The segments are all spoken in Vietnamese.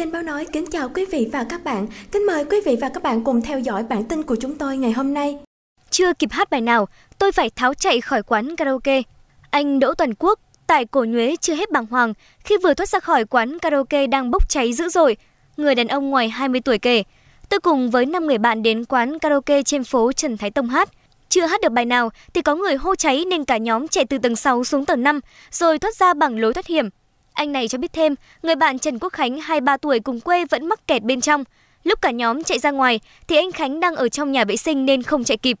Kênh Báo Nói kính chào quý vị và các bạn. Kính mời quý vị và các bạn cùng theo dõi bản tin của chúng tôi ngày hôm nay. Chưa kịp hát bài nào, tôi phải tháo chạy khỏi quán karaoke. Anh Đỗ Toàn Quốc tại Cổ Nhuế chưa hết bàng hoàng khi vừa thoát ra khỏi quán karaoke đang bốc cháy dữ dội. Người đàn ông ngoài 20 tuổi kể, tôi cùng với 5 người bạn đến quán karaoke trên phố Trần Thái Tông hát. Chưa hát được bài nào thì có người hô cháy nên cả nhóm chạy từ tầng 6 xuống tầng 5 rồi thoát ra bằng lối thoát hiểm. Anh này cho biết thêm, người bạn Trần Quốc Khánh 23 tuổi cùng quê vẫn mắc kẹt bên trong. Lúc cả nhóm chạy ra ngoài thì anh Khánh đang ở trong nhà vệ sinh nên không chạy kịp.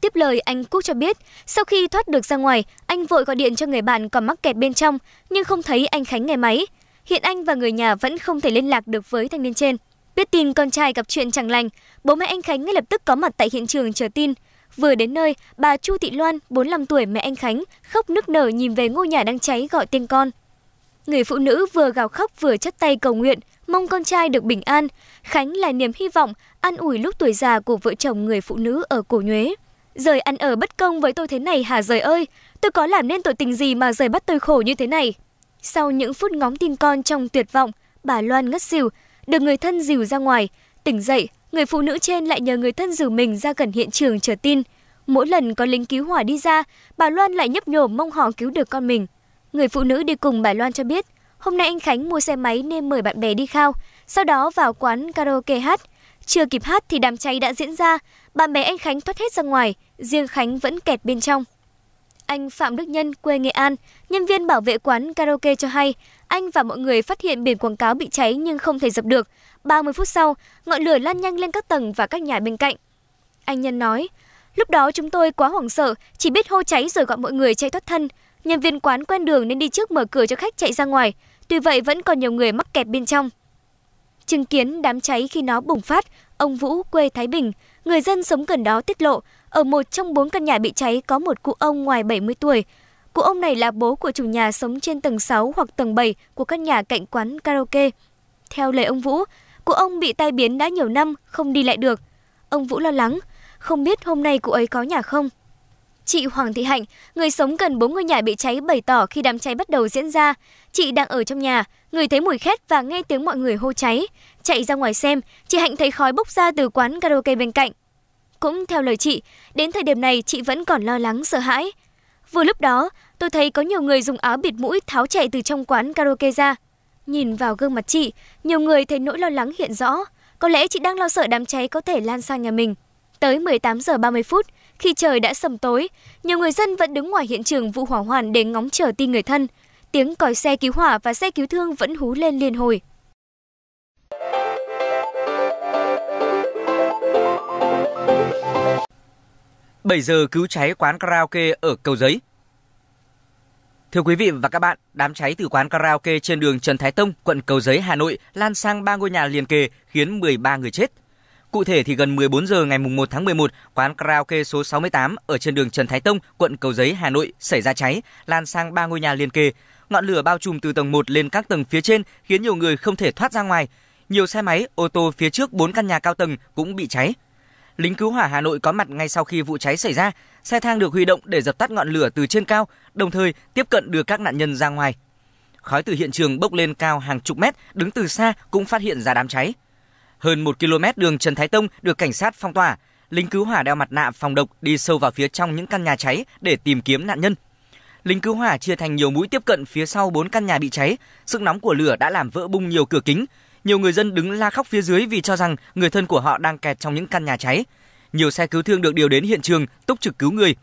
Tiếp lời anh Quốc cho biết, sau khi thoát được ra ngoài, anh vội gọi điện cho người bạn còn mắc kẹt bên trong nhưng không thấy anh Khánh nghe máy. Hiện anh và người nhà vẫn không thể liên lạc được với thanh niên trên. Biết tin con trai gặp chuyện chẳng lành, bố mẹ anh Khánh ngay lập tức có mặt tại hiện trường chờ tin. Vừa đến nơi, bà Chu Thị Loan, 45 tuổi mẹ anh Khánh, khóc nức nở nhìn về ngôi nhà đang cháy gọi tên con. Người phụ nữ vừa gào khóc vừa chắp tay cầu nguyện, mong con trai được bình an. Khánh là niềm hy vọng, an ủi lúc tuổi già của vợ chồng người phụ nữ ở Cổ Nhuế. Rời ăn ở bất công với tôi thế này hả rời ơi? Tôi có làm nên tội tình gì mà rời bắt tôi khổ như thế này? Sau những phút ngóng tin con trong tuyệt vọng, bà Loan ngất xỉu, được người thân dìu ra ngoài. Tỉnh dậy, người phụ nữ trên lại nhờ người thân dìu mình ra gần hiện trường chờ tin. Mỗi lần có lính cứu hỏa đi ra, bà Loan lại nhấp nhổm mong họ cứu được con mình. Người phụ nữ đi cùng bà Loan cho biết, hôm nay anh Khánh mua xe máy nên mời bạn bè đi khao, sau đó vào quán karaoke hát. Chưa kịp hát thì đám cháy đã diễn ra, bạn bè anh Khánh thoát hết ra ngoài, riêng Khánh vẫn kẹt bên trong. Anh Phạm Đức Nhân, quê Nghệ An, nhân viên bảo vệ quán karaoke cho hay, anh và mọi người phát hiện biển quảng cáo bị cháy nhưng không thể dập được. 30 phút sau, ngọn lửa lan nhanh lên các tầng và các nhà bên cạnh. Anh Nhân nói, lúc đó chúng tôi quá hoảng sợ, chỉ biết hô cháy rồi gọi mọi người chạy thoát thân. Nhân viên quán quen đường nên đi trước mở cửa cho khách chạy ra ngoài, tuy vậy vẫn còn nhiều người mắc kẹt bên trong. Chứng kiến đám cháy khi nó bùng phát, ông Vũ quê Thái Bình, người dân sống gần đó tiết lộ, ở một trong bốn căn nhà bị cháy có một cụ ông ngoài 70 tuổi. Cụ ông này là bố của chủ nhà sống trên tầng 6 hoặc tầng 7 của căn nhà cạnh quán karaoke. Theo lời ông Vũ, cụ ông bị tai biến đã nhiều năm, không đi lại được. Ông Vũ lo lắng, không biết hôm nay cụ ấy có nhà không. Chị Hoàng Thị Hạnh, người sống gần bốn ngôi nhà bị cháy bày tỏ khi đám cháy bắt đầu diễn ra. Chị đang ở trong nhà, người thấy mùi khét và nghe tiếng mọi người hô cháy. Chạy ra ngoài xem, chị Hạnh thấy khói bốc ra từ quán karaoke bên cạnh. Cũng theo lời chị, đến thời điểm này chị vẫn còn lo lắng sợ hãi. Vừa lúc đó, tôi thấy có nhiều người dùng áo bịt mũi tháo chạy từ trong quán karaoke ra. Nhìn vào gương mặt chị, nhiều người thấy nỗi lo lắng hiện rõ. Có lẽ chị đang lo sợ đám cháy có thể lan sang nhà mình. Tới 18 giờ 30 phút, khi trời đã sầm tối, nhiều người dân vẫn đứng ngoài hiện trường vụ hỏa hoạn để ngóng chờ tin người thân. Tiếng còi xe cứu hỏa và xe cứu thương vẫn hú lên liên hồi. Bảy giờ cứu cháy quán karaoke ở Cầu Giấy. Thưa quý vị và các bạn, đám cháy từ quán karaoke trên đường Trần Thái Tông, quận Cầu Giấy, Hà Nội lan sang ba ngôi nhà liền kề khiến 13 người chết, Cụ thể thì gần 14 giờ ngày 1 tháng 11, quán karaoke số 68 ở trên đường Trần Thái Tông, quận Cầu Giấy, Hà Nội xảy ra cháy, lan sang ba ngôi nhà liền kề. Ngọn lửa bao trùm từ tầng 1 lên các tầng phía trên khiến nhiều người không thể thoát ra ngoài. Nhiều xe máy, ô tô phía trước 4 căn nhà cao tầng cũng bị cháy. Lính cứu hỏa Hà Nội có mặt ngay sau khi vụ cháy xảy ra, xe thang được huy động để dập tắt ngọn lửa từ trên cao, đồng thời tiếp cận đưa các nạn nhân ra ngoài. Khói từ hiện trường bốc lên cao hàng chục mét, đứng từ xa cũng phát hiện ra đám cháy. Hơn 1 km đường Trần Thái Tông được cảnh sát phong tỏa. Lính cứu hỏa đeo mặt nạ phòng độc đi sâu vào phía trong những căn nhà cháy để tìm kiếm nạn nhân. Lính cứu hỏa chia thành nhiều mũi tiếp cận phía sau 4 căn nhà bị cháy. Sức nóng của lửa đã làm vỡ bung nhiều cửa kính. Nhiều người dân đứng la khóc phía dưới vì cho rằng người thân của họ đang kẹt trong những căn nhà cháy. Nhiều xe cứu thương được điều đến hiện trường túc trực cứu người.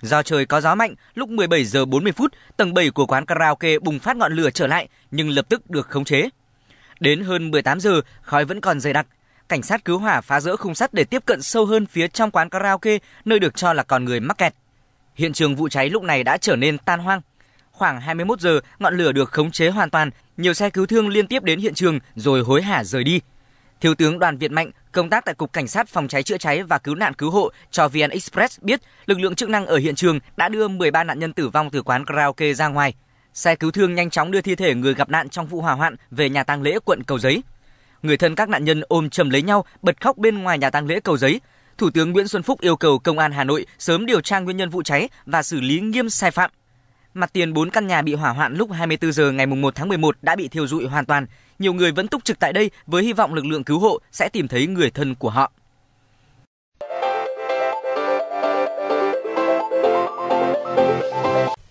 Do trời có gió mạnh, lúc 17 giờ 40 phút, tầng 7 của quán karaoke bùng phát ngọn lửa trở lại nhưng lập tức được khống chế. Đến hơn 18 giờ, khói vẫn còn dày đặc. Cảnh sát cứu hỏa phá rỡ khung sắt để tiếp cận sâu hơn phía trong quán karaoke, nơi được cho là còn người mắc kẹt. Hiện trường vụ cháy lúc này đã trở nên tan hoang. Khoảng 21 giờ, ngọn lửa được khống chế hoàn toàn, nhiều xe cứu thương liên tiếp đến hiện trường rồi hối hả rời đi. Thiếu tướng Đoàn Việt Mạnh, công tác tại Cục Cảnh sát Phòng cháy chữa cháy và Cứu nạn Cứu hộ cho VN Express biết lực lượng chức năng ở hiện trường đã đưa 13 nạn nhân tử vong từ quán karaoke ra ngoài. Xe cứu thương nhanh chóng đưa thi thể người gặp nạn trong vụ hỏa hoạn về nhà tang lễ quận Cầu Giấy. Người thân các nạn nhân ôm chầm lấy nhau, bật khóc bên ngoài nhà tang lễ Cầu Giấy. Thủ tướng Nguyễn Xuân Phúc yêu cầu công an Hà Nội sớm điều tra nguyên nhân vụ cháy và xử lý nghiêm sai phạm. Mặt tiền 4 căn nhà bị hỏa hoạn lúc 24 giờ ngày 1 tháng 11 đã bị thiêu rụi hoàn toàn. Nhiều người vẫn túc trực tại đây với hy vọng lực lượng cứu hộ sẽ tìm thấy người thân của họ.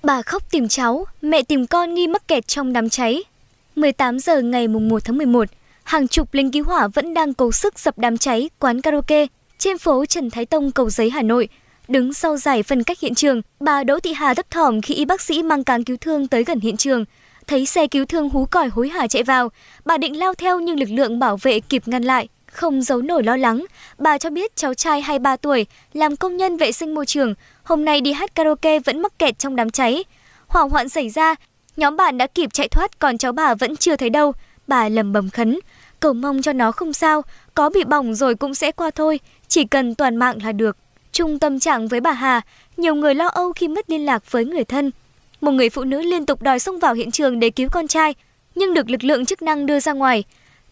Bà khóc tìm cháu, mẹ tìm con nghi mắc kẹt trong đám cháy. 18 giờ ngày 1 tháng 11, hàng chục lính cứu hỏa vẫn đang cố sức dập đám cháy quán karaoke trên phố Trần Thái Tông, Cầu Giấy, Hà Nội. Đứng sau giải phân cách hiện trường, bà Đỗ Thị Hà thấp thỏm khi y bác sĩ mang cáng cứu thương tới gần hiện trường. Thấy xe cứu thương hú còi hối hả chạy vào, bà định lao theo nhưng lực lượng bảo vệ kịp ngăn lại. Không giấu nổi lo lắng, bà cho biết cháu trai 23 tuổi làm công nhân vệ sinh môi trường, hôm nay đi hát karaoke vẫn mắc kẹt trong đám cháy. Hỏa hoạn xảy ra, nhóm bạn đã kịp chạy thoát còn cháu bà vẫn chưa thấy đâu. Bà lầm bầm khấn, cầu mong cho nó không sao, có bị bỏng rồi cũng sẽ qua thôi, chỉ cần toàn mạng là được. Trung tâm trạng với bà Hà, nhiều người lo âu khi mất liên lạc với người thân. Một người phụ nữ liên tục đòi xông vào hiện trường để cứu con trai, nhưng được lực lượng chức năng đưa ra ngoài.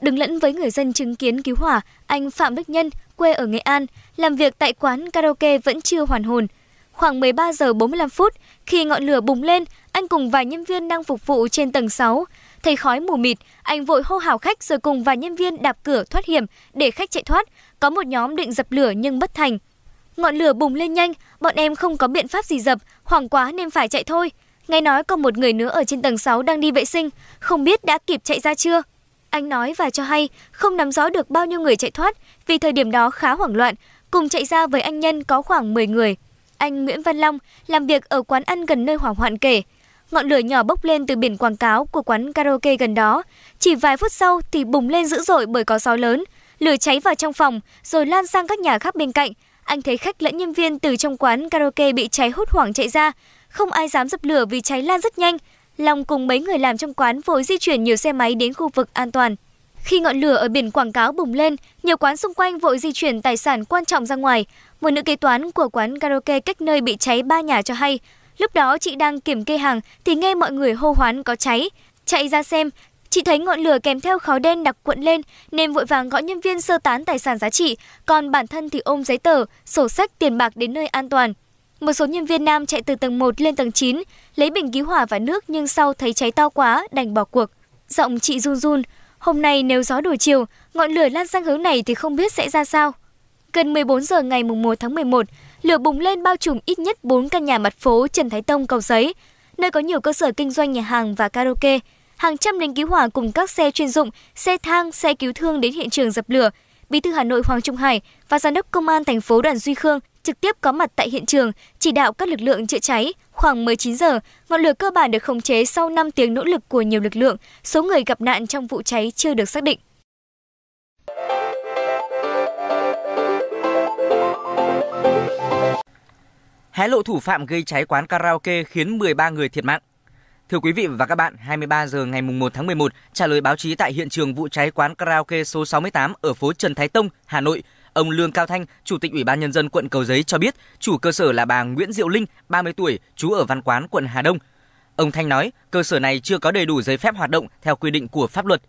Đứng lẫn với người dân chứng kiến cứu hỏa, anh Phạm Đức Nhân, quê ở Nghệ An, làm việc tại quán karaoke vẫn chưa hoàn hồn. Khoảng 13 giờ 45 phút, khi ngọn lửa bùng lên, anh cùng vài nhân viên đang phục vụ trên tầng 6. Thấy khói mù mịt, anh vội hô hào khách rồi cùng vài nhân viên đạp cửa thoát hiểm để khách chạy thoát. Có một nhóm định dập lửa nhưng bất thành. Ngọn lửa bùng lên nhanh, bọn em không có biện pháp gì dập, hoảng quá nên phải chạy thôi. Nghe nói còn một người nữa ở trên tầng 6 đang đi vệ sinh, không biết đã kịp chạy ra chưa. Anh nói và cho hay không nắm rõ được bao nhiêu người chạy thoát vì thời điểm đó khá hoảng loạn. Cùng chạy ra với anh Nhân có khoảng 10 người. Anh Nguyễn Văn Long làm việc ở quán ăn gần nơi hỏa hoạn kể. Ngọn lửa nhỏ bốc lên từ biển quảng cáo của quán karaoke gần đó. Chỉ vài phút sau thì bùng lên dữ dội bởi có gió lớn. Lửa cháy vào trong phòng rồi lan sang các nhà khác bên cạnh. Anh thấy khách lẫn nhân viên từ trong quán karaoke bị cháy hốt hoảng chạy ra. Không ai dám dập lửa vì cháy lan rất nhanh. Long cùng mấy người làm trong quán vội di chuyển nhiều xe máy đến khu vực an toàn. Khi ngọn lửa ở biển quảng cáo bùng lên, nhiều quán xung quanh vội di chuyển tài sản quan trọng ra ngoài. Một nữ kế toán của quán karaoke cách nơi bị cháy ba nhà cho hay. Lúc đó chị đang kiểm kê hàng thì nghe mọi người hô hoán có cháy. Chạy ra xem, chị thấy ngọn lửa kèm theo khói đen đặc cuộn lên nên vội vàng gọi nhân viên sơ tán tài sản giá trị, còn bản thân thì ôm giấy tờ, sổ sách tiền bạc đến nơi an toàn. Một số nhân viên nam chạy từ tầng 1 lên tầng 9, lấy bình cứu hỏa và nước nhưng sau thấy cháy to quá đành bỏ cuộc. Giọng chị run run, hôm nay nếu gió đổi chiều, ngọn lửa lan sang hướng này thì không biết sẽ ra sao. Gần 14 giờ ngày 1 tháng 11, lửa bùng lên bao trùm ít nhất 4 căn nhà mặt phố Trần Thái Tông, Cầu Giấy, nơi có nhiều cơ sở kinh doanh nhà hàng và karaoke. Hàng trăm lính cứu hỏa cùng các xe chuyên dụng, xe thang, xe cứu thương đến hiện trường dập lửa. Bí thư Hà Nội Hoàng Trung Hải và Giám đốc Công an thành phố Đoàn Duy Khương trực tiếp có mặt tại hiện trường, chỉ đạo các lực lượng chữa cháy. Khoảng 19 giờ, ngọn lửa cơ bản được khống chế sau 5 tiếng nỗ lực của nhiều lực lượng. Số người gặp nạn trong vụ cháy chưa được xác định. Hé lộ thủ phạm gây cháy quán karaoke khiến 13 người thiệt mạng. Thưa quý vị và các bạn, 23 giờ ngày 1 tháng 11, trả lời báo chí tại hiện trường vụ cháy quán karaoke số 68 ở phố Trần Thái Tông, Hà Nội, Ông Lương Cao Thanh, Chủ tịch Ủy ban Nhân dân quận Cầu Giấy cho biết, chủ cơ sở là bà Nguyễn Diệu Linh, 30 tuổi, trú ở Văn Quán, quận Hà Đông. Ông Thanh nói, cơ sở này chưa có đầy đủ giấy phép hoạt động theo quy định của pháp luật.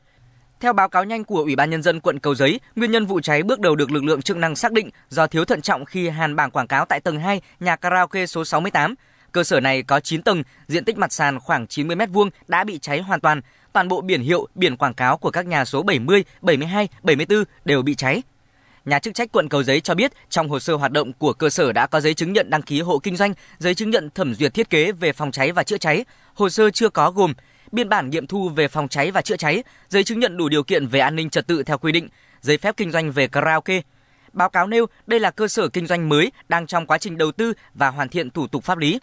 Theo báo cáo nhanh của Ủy ban nhân dân quận Cầu Giấy, nguyên nhân vụ cháy bước đầu được lực lượng chức năng xác định do thiếu thận trọng khi hàn bảng quảng cáo tại tầng 2 nhà karaoke số 68. Cơ sở này có 9 tầng, diện tích mặt sàn khoảng 90 m2 đã bị cháy hoàn toàn. Toàn bộ biển hiệu, biển quảng cáo của các nhà số 70, 72, 74 đều bị cháy nhà chức trách quận Cầu Giấy cho biết trong hồ sơ hoạt động của cơ sở đã có giấy chứng nhận đăng ký hộ kinh doanh, giấy chứng nhận thẩm duyệt thiết kế về phòng cháy và chữa cháy. Hồ sơ chưa có gồm biên bản nghiệm thu về phòng cháy và chữa cháy, giấy chứng nhận đủ điều kiện về an ninh trật tự theo quy định, giấy phép kinh doanh về karaoke. Báo cáo nêu đây là cơ sở kinh doanh mới đang trong quá trình đầu tư và hoàn thiện thủ tục pháp lý.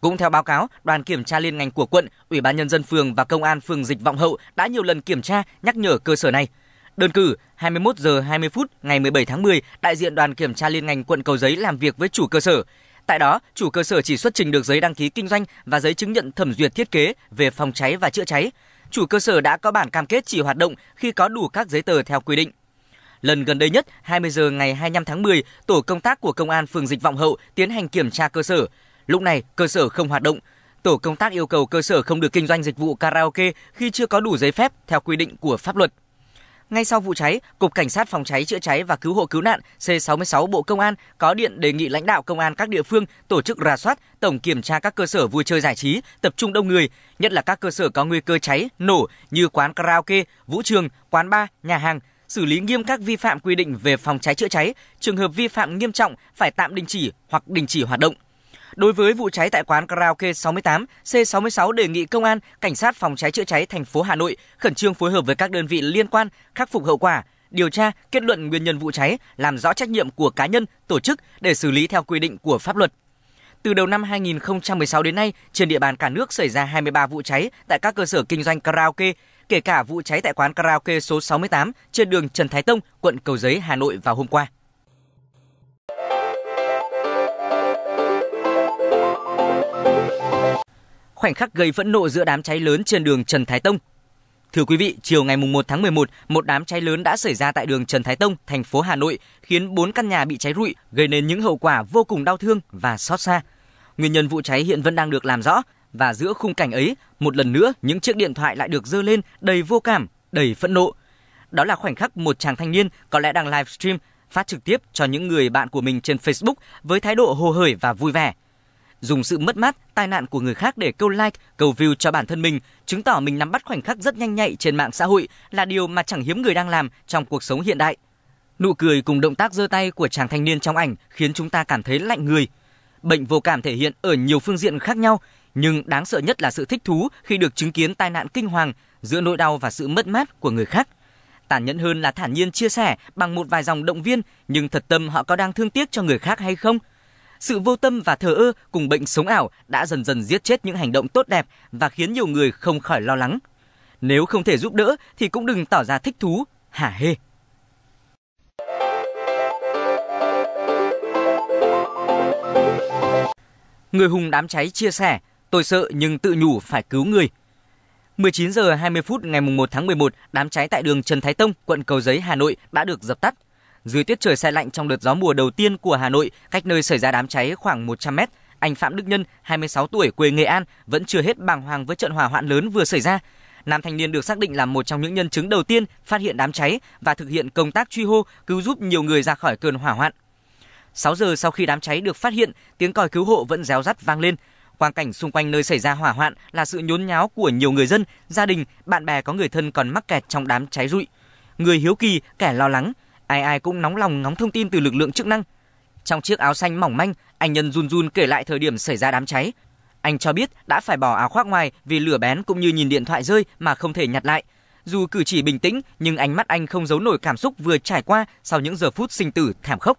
Cũng theo báo cáo, đoàn kiểm tra liên ngành của quận, Ủy ban nhân dân phường và công an phường Dịch Vọng Hậu đã nhiều lần kiểm tra, nhắc nhở cơ sở này. Đơn cử, 21 giờ 20 phút ngày 17 tháng 10, đại diện đoàn kiểm tra liên ngành quận Cầu Giấy làm việc với chủ cơ sở. Tại đó, chủ cơ sở chỉ xuất trình được giấy đăng ký kinh doanh và giấy chứng nhận thẩm duyệt thiết kế về phòng cháy và chữa cháy. Chủ cơ sở đã có bản cam kết chỉ hoạt động khi có đủ các giấy tờ theo quy định. Lần gần đây nhất, 20 giờ ngày 25 tháng 10, tổ công tác của công an phường Dịch Vọng Hậu tiến hành kiểm tra cơ sở. Lúc này, cơ sở không hoạt động. Tổ công tác yêu cầu cơ sở không được kinh doanh dịch vụ karaoke khi chưa có đủ giấy phép theo quy định của pháp luật. Ngay sau vụ cháy, Cục Cảnh sát phòng cháy chữa cháy và cứu hộ cứu nạn C66 Bộ Công an có điện đề nghị lãnh đạo công an các địa phương tổ chức rà soát, tổng kiểm tra các cơ sở vui chơi giải trí tập trung đông người, nhất là các cơ sở có nguy cơ cháy, nổ như quán karaoke, vũ trường, quán bar, nhà hàng, xử lý nghiêm các vi phạm quy định về phòng cháy chữa cháy, trường hợp vi phạm nghiêm trọng phải tạm đình chỉ hoặc đình chỉ hoạt động. Đối với vụ cháy tại quán karaoke 68 C66 đề nghị công an, cảnh sát phòng cháy chữa cháy thành phố Hà Nội khẩn trương phối hợp với các đơn vị liên quan khắc phục hậu quả, điều tra, kết luận nguyên nhân vụ cháy, làm rõ trách nhiệm của cá nhân, tổ chức để xử lý theo quy định của pháp luật. Từ đầu năm 2016 đến nay, trên địa bàn cả nước xảy ra 23 vụ cháy tại các cơ sở kinh doanh karaoke, kể cả vụ cháy tại quán karaoke số 68 trên đường Trần Thái Tông, quận Cầu Giấy, Hà Nội vào hôm qua. khoảnh khắc gây phẫn nộ giữa đám cháy lớn trên đường Trần Thái Tông. Thưa quý vị, chiều ngày 1 tháng 11, một đám cháy lớn đã xảy ra tại đường Trần Thái Tông, thành phố Hà Nội, khiến 4 căn nhà bị cháy rụi, gây nên những hậu quả vô cùng đau thương và xót xa. Nguyên nhân vụ cháy hiện vẫn đang được làm rõ và giữa khung cảnh ấy, một lần nữa những chiếc điện thoại lại được dơ lên đầy vô cảm, đầy phẫn nộ. Đó là khoảnh khắc một chàng thanh niên có lẽ đang livestream phát trực tiếp cho những người bạn của mình trên Facebook với thái độ hồ hởi và vui vẻ dùng sự mất mát, tai nạn của người khác để câu like, câu view cho bản thân mình, chứng tỏ mình nắm bắt khoảnh khắc rất nhanh nhạy trên mạng xã hội là điều mà chẳng hiếm người đang làm trong cuộc sống hiện đại. Nụ cười cùng động tác giơ tay của chàng thanh niên trong ảnh khiến chúng ta cảm thấy lạnh người. Bệnh vô cảm thể hiện ở nhiều phương diện khác nhau, nhưng đáng sợ nhất là sự thích thú khi được chứng kiến tai nạn kinh hoàng giữa nỗi đau và sự mất mát của người khác. Tàn nhẫn hơn là thản nhiên chia sẻ bằng một vài dòng động viên, nhưng thật tâm họ có đang thương tiếc cho người khác hay không – sự vô tâm và thờ ơ cùng bệnh sống ảo đã dần dần giết chết những hành động tốt đẹp và khiến nhiều người không khỏi lo lắng. Nếu không thể giúp đỡ thì cũng đừng tỏ ra thích thú, hả hê. Người hùng đám cháy chia sẻ, tôi sợ nhưng tự nhủ phải cứu người. 19 giờ 20 phút ngày 1 tháng 11, đám cháy tại đường Trần Thái Tông, quận Cầu Giấy, Hà Nội đã được dập tắt. Dưới tiết trời xe lạnh trong đợt gió mùa đầu tiên của Hà Nội, cách nơi xảy ra đám cháy khoảng 100 mét, anh Phạm Đức Nhân, 26 tuổi, quê Nghệ An, vẫn chưa hết bàng hoàng với trận hỏa hoạn lớn vừa xảy ra. Nam thanh niên được xác định là một trong những nhân chứng đầu tiên phát hiện đám cháy và thực hiện công tác truy hô, cứu giúp nhiều người ra khỏi cơn hỏa hoạn. 6 giờ sau khi đám cháy được phát hiện, tiếng còi cứu hộ vẫn réo rắt vang lên. Quang cảnh xung quanh nơi xảy ra hỏa hoạn là sự nhốn nháo của nhiều người dân, gia đình, bạn bè có người thân còn mắc kẹt trong đám cháy rụi. Người hiếu kỳ, kẻ lo lắng, ai ai cũng nóng lòng ngóng thông tin từ lực lượng chức năng. Trong chiếc áo xanh mỏng manh, anh nhân run run kể lại thời điểm xảy ra đám cháy. Anh cho biết đã phải bỏ áo khoác ngoài vì lửa bén cũng như nhìn điện thoại rơi mà không thể nhặt lại. Dù cử chỉ bình tĩnh nhưng ánh mắt anh không giấu nổi cảm xúc vừa trải qua sau những giờ phút sinh tử thảm khốc.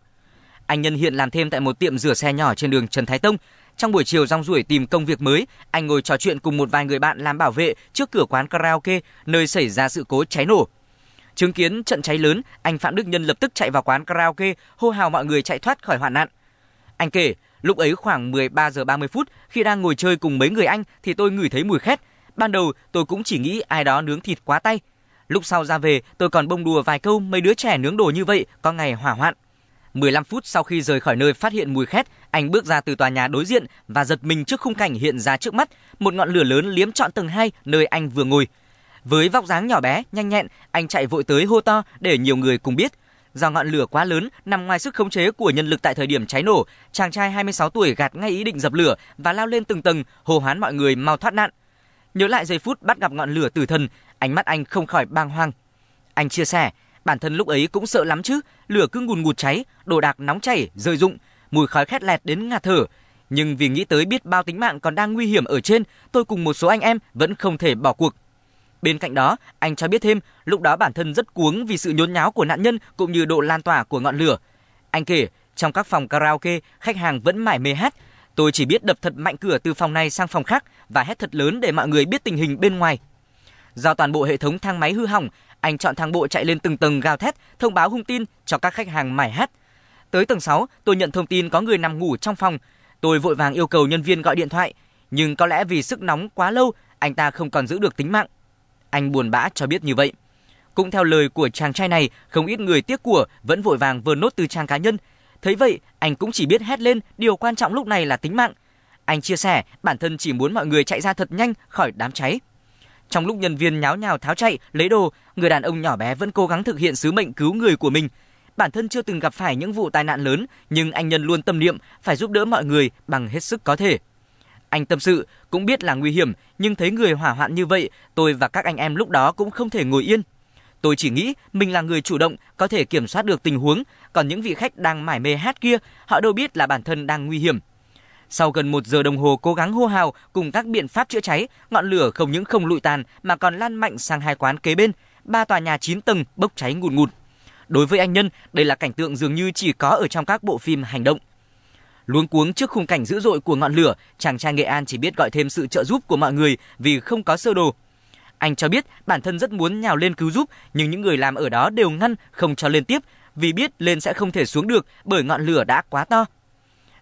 Anh nhân hiện làm thêm tại một tiệm rửa xe nhỏ trên đường Trần Thái Tông. Trong buổi chiều rong ruổi tìm công việc mới, anh ngồi trò chuyện cùng một vài người bạn làm bảo vệ trước cửa quán karaoke nơi xảy ra sự cố cháy nổ. Chứng kiến trận cháy lớn, anh Phạm Đức Nhân lập tức chạy vào quán karaoke, hô hào mọi người chạy thoát khỏi hoạn nạn. Anh kể, lúc ấy khoảng 13 giờ 30 phút, khi đang ngồi chơi cùng mấy người anh thì tôi ngửi thấy mùi khét. Ban đầu tôi cũng chỉ nghĩ ai đó nướng thịt quá tay. Lúc sau ra về, tôi còn bông đùa vài câu mấy đứa trẻ nướng đồ như vậy có ngày hỏa hoạn. 15 phút sau khi rời khỏi nơi phát hiện mùi khét, anh bước ra từ tòa nhà đối diện và giật mình trước khung cảnh hiện ra trước mắt, một ngọn lửa lớn liếm trọn tầng 2 nơi anh vừa ngồi. Với vóc dáng nhỏ bé, nhanh nhẹn, anh chạy vội tới hô to để nhiều người cùng biết. Do ngọn lửa quá lớn nằm ngoài sức khống chế của nhân lực tại thời điểm cháy nổ, chàng trai 26 tuổi gạt ngay ý định dập lửa và lao lên từng tầng, hô hoán mọi người mau thoát nạn. Nhớ lại giây phút bắt gặp ngọn lửa tử thần, ánh mắt anh không khỏi bàng hoàng. Anh chia sẻ, bản thân lúc ấy cũng sợ lắm chứ, lửa cứ ngùn ngụt cháy, đồ đạc nóng chảy, rơi rụng, mùi khói khét lẹt đến ngạt thở. Nhưng vì nghĩ tới biết bao tính mạng còn đang nguy hiểm ở trên, tôi cùng một số anh em vẫn không thể bỏ cuộc. Bên cạnh đó, anh cho biết thêm, lúc đó bản thân rất cuống vì sự nhốn nháo của nạn nhân cũng như độ lan tỏa của ngọn lửa. Anh kể, trong các phòng karaoke, khách hàng vẫn mải mê hát. Tôi chỉ biết đập thật mạnh cửa từ phòng này sang phòng khác và hét thật lớn để mọi người biết tình hình bên ngoài. Do toàn bộ hệ thống thang máy hư hỏng, anh chọn thang bộ chạy lên từng tầng gào thét, thông báo hung tin cho các khách hàng mải hát. Tới tầng 6, tôi nhận thông tin có người nằm ngủ trong phòng. Tôi vội vàng yêu cầu nhân viên gọi điện thoại, nhưng có lẽ vì sức nóng quá lâu, anh ta không còn giữ được tính mạng. Anh buồn bã cho biết như vậy. Cũng theo lời của chàng trai này, không ít người tiếc của vẫn vội vàng vơ nốt từ trang cá nhân. Thấy vậy, anh cũng chỉ biết hét lên điều quan trọng lúc này là tính mạng. Anh chia sẻ bản thân chỉ muốn mọi người chạy ra thật nhanh khỏi đám cháy. Trong lúc nhân viên nháo nhào tháo chạy, lấy đồ, người đàn ông nhỏ bé vẫn cố gắng thực hiện sứ mệnh cứu người của mình. Bản thân chưa từng gặp phải những vụ tai nạn lớn, nhưng anh Nhân luôn tâm niệm phải giúp đỡ mọi người bằng hết sức có thể. Anh tâm sự, cũng biết là nguy hiểm, nhưng thấy người hỏa hoạn như vậy, tôi và các anh em lúc đó cũng không thể ngồi yên. Tôi chỉ nghĩ mình là người chủ động, có thể kiểm soát được tình huống, còn những vị khách đang mải mê hát kia, họ đâu biết là bản thân đang nguy hiểm. Sau gần một giờ đồng hồ cố gắng hô hào cùng các biện pháp chữa cháy, ngọn lửa không những không lụi tàn mà còn lan mạnh sang hai quán kế bên, ba tòa nhà 9 tầng bốc cháy ngùn ngụt. Đối với anh Nhân, đây là cảnh tượng dường như chỉ có ở trong các bộ phim hành động. Luống cuống trước khung cảnh dữ dội của ngọn lửa, chàng trai Nghệ An chỉ biết gọi thêm sự trợ giúp của mọi người vì không có sơ đồ. Anh cho biết bản thân rất muốn nhào lên cứu giúp, nhưng những người làm ở đó đều ngăn không cho lên tiếp vì biết lên sẽ không thể xuống được bởi ngọn lửa đã quá to.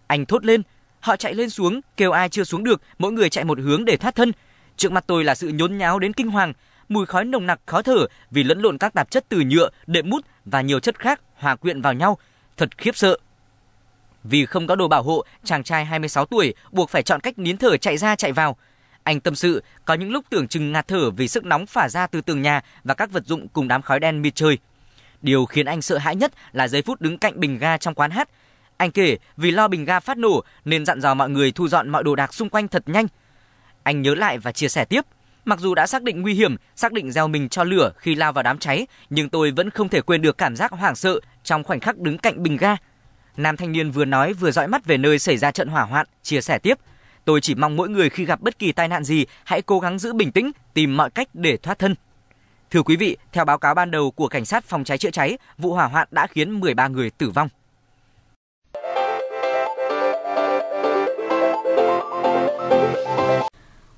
Anh thốt lên, họ chạy lên xuống, kêu ai chưa xuống được, mỗi người chạy một hướng để thoát thân. Trước mặt tôi là sự nhốn nháo đến kinh hoàng, mùi khói nồng nặc khó thở vì lẫn lộn các tạp chất từ nhựa, đệm mút và nhiều chất khác hòa quyện vào nhau, thật khiếp sợ. Vì không có đồ bảo hộ, chàng trai 26 tuổi buộc phải chọn cách nín thở chạy ra chạy vào. Anh tâm sự, có những lúc tưởng chừng ngạt thở vì sức nóng phả ra từ tường nhà và các vật dụng cùng đám khói đen mịt trời. Điều khiến anh sợ hãi nhất là giây phút đứng cạnh bình ga trong quán hát. Anh kể vì lo bình ga phát nổ nên dặn dò mọi người thu dọn mọi đồ đạc xung quanh thật nhanh. Anh nhớ lại và chia sẻ tiếp. Mặc dù đã xác định nguy hiểm, xác định gieo mình cho lửa khi lao vào đám cháy, nhưng tôi vẫn không thể quên được cảm giác hoảng sợ trong khoảnh khắc đứng cạnh bình ga. Nam thanh niên vừa nói vừa dõi mắt về nơi xảy ra trận hỏa hoạn, chia sẻ tiếp. Tôi chỉ mong mỗi người khi gặp bất kỳ tai nạn gì hãy cố gắng giữ bình tĩnh, tìm mọi cách để thoát thân. Thưa quý vị, theo báo cáo ban đầu của cảnh sát phòng cháy chữa cháy, vụ hỏa hoạn đã khiến 13 người tử vong.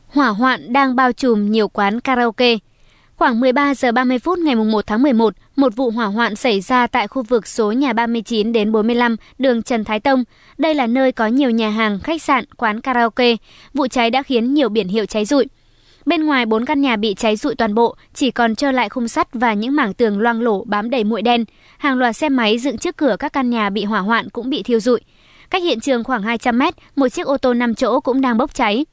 Hỏa hoạn đang bao trùm nhiều quán karaoke. Khoảng 13 giờ 30 phút ngày 1 tháng 11, một vụ hỏa hoạn xảy ra tại khu vực số nhà 39 đến 45, đường Trần Thái Tông. Đây là nơi có nhiều nhà hàng, khách sạn, quán karaoke. Vụ cháy đã khiến nhiều biển hiệu cháy rụi. Bên ngoài bốn căn nhà bị cháy rụi toàn bộ, chỉ còn trơ lại khung sắt và những mảng tường loang lổ bám đầy muội đen. Hàng loạt xe máy dựng trước cửa các căn nhà bị hỏa hoạn cũng bị thiêu rụi. Cách hiện trường khoảng 200 mét, một chiếc ô tô 5 chỗ cũng đang bốc cháy.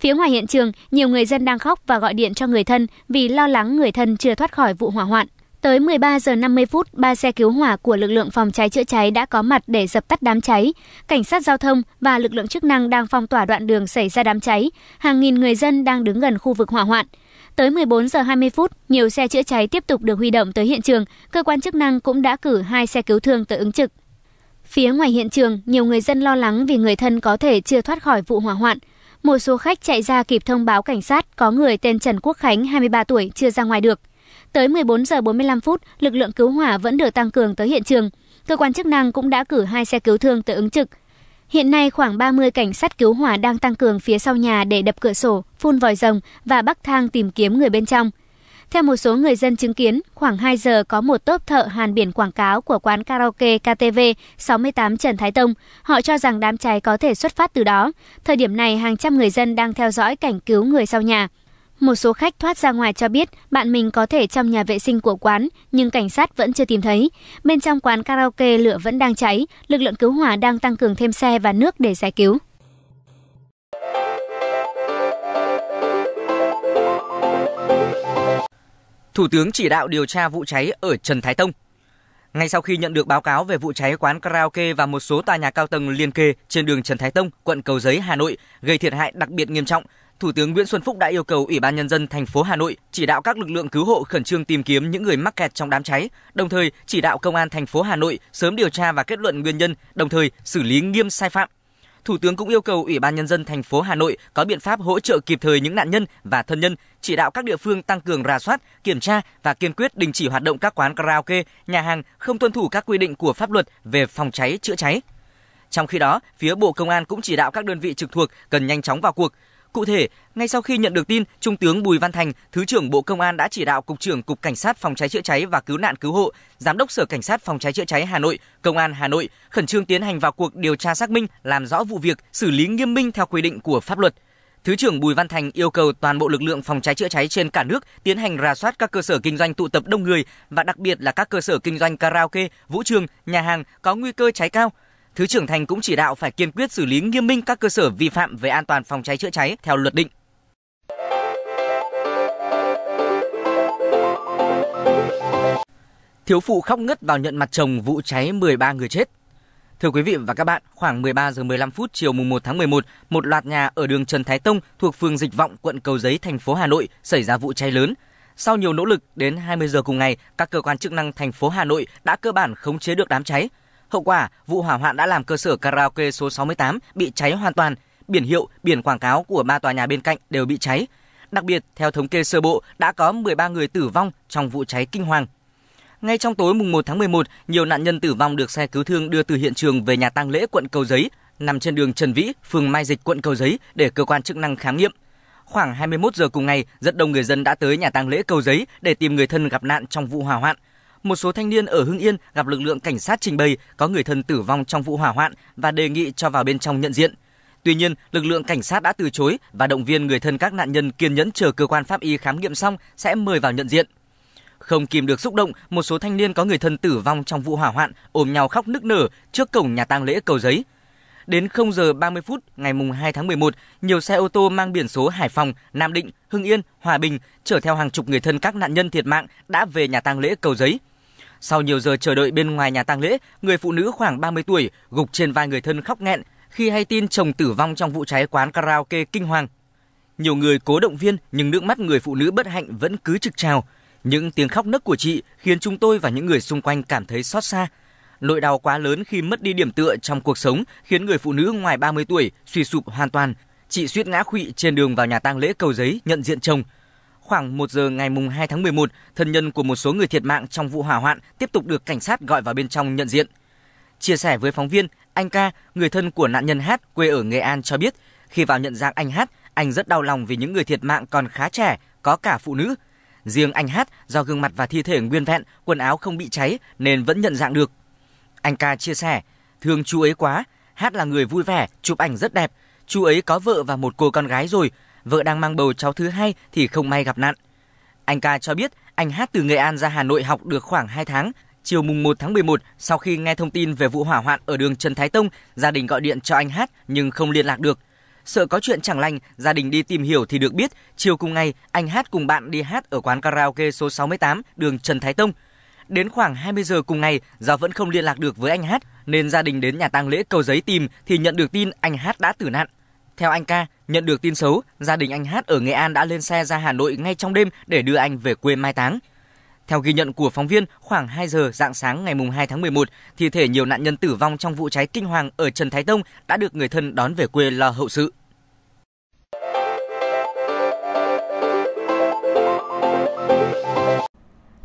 Phía ngoài hiện trường, nhiều người dân đang khóc và gọi điện cho người thân vì lo lắng người thân chưa thoát khỏi vụ hỏa hoạn. Tới 13 giờ 50 phút, ba xe cứu hỏa của lực lượng phòng cháy chữa cháy đã có mặt để dập tắt đám cháy. Cảnh sát giao thông và lực lượng chức năng đang phong tỏa đoạn đường xảy ra đám cháy. Hàng nghìn người dân đang đứng gần khu vực hỏa hoạn. Tới 14 giờ 20 phút, nhiều xe chữa cháy tiếp tục được huy động tới hiện trường. Cơ quan chức năng cũng đã cử hai xe cứu thương tới ứng trực. Phía ngoài hiện trường, nhiều người dân lo lắng vì người thân có thể chưa thoát khỏi vụ hỏa hoạn. Một số khách chạy ra kịp thông báo cảnh sát có người tên Trần Quốc Khánh, 23 tuổi, chưa ra ngoài được. Tới 14 giờ 45 phút, lực lượng cứu hỏa vẫn được tăng cường tới hiện trường. Cơ quan chức năng cũng đã cử hai xe cứu thương tới ứng trực. Hiện nay khoảng 30 cảnh sát cứu hỏa đang tăng cường phía sau nhà để đập cửa sổ, phun vòi rồng và bắc thang tìm kiếm người bên trong. Theo một số người dân chứng kiến, khoảng 2 giờ có một tốp thợ hàn biển quảng cáo của quán karaoke KTV 68 Trần Thái Tông. Họ cho rằng đám cháy có thể xuất phát từ đó. Thời điểm này, hàng trăm người dân đang theo dõi cảnh cứu người sau nhà. Một số khách thoát ra ngoài cho biết bạn mình có thể trong nhà vệ sinh của quán, nhưng cảnh sát vẫn chưa tìm thấy. Bên trong quán karaoke lửa vẫn đang cháy, lực lượng cứu hỏa đang tăng cường thêm xe và nước để giải cứu. Thủ tướng chỉ đạo điều tra vụ cháy ở Trần Thái Tông. Ngay sau khi nhận được báo cáo về vụ cháy quán karaoke và một số tòa nhà cao tầng liên kề trên đường Trần Thái Tông, quận Cầu Giấy, Hà Nội gây thiệt hại đặc biệt nghiêm trọng, Thủ tướng Nguyễn Xuân Phúc đã yêu cầu Ủy ban nhân dân thành phố Hà Nội chỉ đạo các lực lượng cứu hộ khẩn trương tìm kiếm những người mắc kẹt trong đám cháy, đồng thời chỉ đạo công an thành phố Hà Nội sớm điều tra và kết luận nguyên nhân, đồng thời xử lý nghiêm sai phạm Thủ tướng cũng yêu cầu Ủy ban nhân dân thành phố Hà Nội có biện pháp hỗ trợ kịp thời những nạn nhân và thân nhân, chỉ đạo các địa phương tăng cường rà soát, kiểm tra và kiên quyết đình chỉ hoạt động các quán karaoke, nhà hàng không tuân thủ các quy định của pháp luật về phòng cháy chữa cháy. Trong khi đó, phía Bộ Công an cũng chỉ đạo các đơn vị trực thuộc cần nhanh chóng vào cuộc, Cụ thể, ngay sau khi nhận được tin, Trung tướng Bùi Văn Thành, Thứ trưởng Bộ Công an đã chỉ đạo Cục trưởng Cục Cảnh sát Phòng cháy chữa cháy và Cứu nạn Cứu hộ, Giám đốc Sở Cảnh sát Phòng cháy chữa cháy Hà Nội, Công an Hà Nội khẩn trương tiến hành vào cuộc điều tra xác minh, làm rõ vụ việc, xử lý nghiêm minh theo quy định của pháp luật. Thứ trưởng Bùi Văn Thành yêu cầu toàn bộ lực lượng phòng cháy chữa cháy trên cả nước tiến hành rà soát các cơ sở kinh doanh tụ tập đông người và đặc biệt là các cơ sở kinh doanh karaoke, vũ trường, nhà hàng có nguy cơ cháy cao – Thứ trưởng Thành cũng chỉ đạo phải kiên quyết xử lý nghiêm minh các cơ sở vi phạm về an toàn phòng cháy chữa cháy theo luật định. Thiếu phụ khóc ngất vào nhận mặt chồng vụ cháy 13 người chết. Thưa quý vị và các bạn, khoảng 13 giờ 15 phút chiều mùng 1 tháng 11, một loạt nhà ở đường Trần Thái Tông thuộc phường Dịch Vọng, quận Cầu Giấy, thành phố Hà Nội xảy ra vụ cháy lớn. Sau nhiều nỗ lực, đến 20 giờ cùng ngày, các cơ quan chức năng thành phố Hà Nội đã cơ bản khống chế được đám cháy. Hậu quả, vụ hỏa hoạn đã làm cơ sở karaoke số 68 bị cháy hoàn toàn, biển hiệu, biển quảng cáo của ba tòa nhà bên cạnh đều bị cháy. Đặc biệt, theo thống kê sơ bộ, đã có 13 người tử vong trong vụ cháy kinh hoàng. Ngay trong tối mùng 1 tháng 11, nhiều nạn nhân tử vong được xe cứu thương đưa từ hiện trường về nhà tang lễ quận Cầu Giấy, nằm trên đường Trần Vĩ, phường Mai Dịch, quận Cầu Giấy để cơ quan chức năng khám nghiệm. Khoảng 21 giờ cùng ngày, rất đông người dân đã tới nhà tang lễ Cầu Giấy để tìm người thân gặp nạn trong vụ hỏa hoạn một số thanh niên ở Hưng Yên gặp lực lượng cảnh sát trình bày có người thân tử vong trong vụ hỏa hoạn và đề nghị cho vào bên trong nhận diện. Tuy nhiên, lực lượng cảnh sát đã từ chối và động viên người thân các nạn nhân kiên nhẫn chờ cơ quan pháp y khám nghiệm xong sẽ mời vào nhận diện. Không kìm được xúc động, một số thanh niên có người thân tử vong trong vụ hỏa hoạn ôm nhau khóc nức nở trước cổng nhà tang lễ cầu giấy. Đến 0 giờ 30 phút ngày mùng 2 tháng 11, nhiều xe ô tô mang biển số Hải Phòng, Nam Định, Hưng Yên, Hòa Bình chở theo hàng chục người thân các nạn nhân thiệt mạng đã về nhà tang lễ cầu giấy. Sau nhiều giờ chờ đợi bên ngoài nhà tang lễ, người phụ nữ khoảng 30 tuổi gục trên vai người thân khóc nghẹn khi hay tin chồng tử vong trong vụ cháy quán karaoke kinh hoàng. Nhiều người cố động viên nhưng nước mắt người phụ nữ bất hạnh vẫn cứ trực trào. Những tiếng khóc nấc của chị khiến chúng tôi và những người xung quanh cảm thấy xót xa. Nỗi đau quá lớn khi mất đi điểm tựa trong cuộc sống khiến người phụ nữ ngoài 30 tuổi suy sụp hoàn toàn. Chị suýt ngã khuỵu trên đường vào nhà tang lễ cầu giấy nhận diện chồng – Khoảng 1 giờ ngày mùng 2 tháng 11, thân nhân của một số người thiệt mạng trong vụ hỏa hoạn tiếp tục được cảnh sát gọi vào bên trong nhận diện. Chia sẻ với phóng viên, anh ca, người thân của nạn nhân Hát quê ở Nghệ An cho biết, khi vào nhận dạng anh Hát, anh rất đau lòng vì những người thiệt mạng còn khá trẻ, có cả phụ nữ. Riêng anh Hát do gương mặt và thi thể nguyên vẹn, quần áo không bị cháy nên vẫn nhận dạng được. Anh ca chia sẻ, thương chú ấy quá, Hát là người vui vẻ, chụp ảnh rất đẹp. Chú ấy có vợ và một cô con gái rồi, vợ đang mang bầu cháu thứ hai thì không may gặp nạn. Anh ca cho biết anh hát từ Nghệ An ra Hà Nội học được khoảng 2 tháng. Chiều mùng 1 tháng 11, sau khi nghe thông tin về vụ hỏa hoạn ở đường Trần Thái Tông, gia đình gọi điện cho anh hát nhưng không liên lạc được. Sợ có chuyện chẳng lành, gia đình đi tìm hiểu thì được biết, chiều cùng ngày, anh hát cùng bạn đi hát ở quán karaoke số 68 đường Trần Thái Tông. Đến khoảng 20 giờ cùng ngày, do vẫn không liên lạc được với anh hát, nên gia đình đến nhà tang lễ cầu giấy tìm thì nhận được tin anh hát đã tử nạn. Theo anh ca, nhận được tin xấu, gia đình anh Hát ở Nghệ An đã lên xe ra Hà Nội ngay trong đêm để đưa anh về quê mai táng. Theo ghi nhận của phóng viên, khoảng 2 giờ dạng sáng ngày 2 tháng 11, thi thể nhiều nạn nhân tử vong trong vụ cháy kinh hoàng ở Trần Thái Tông đã được người thân đón về quê lo hậu sự.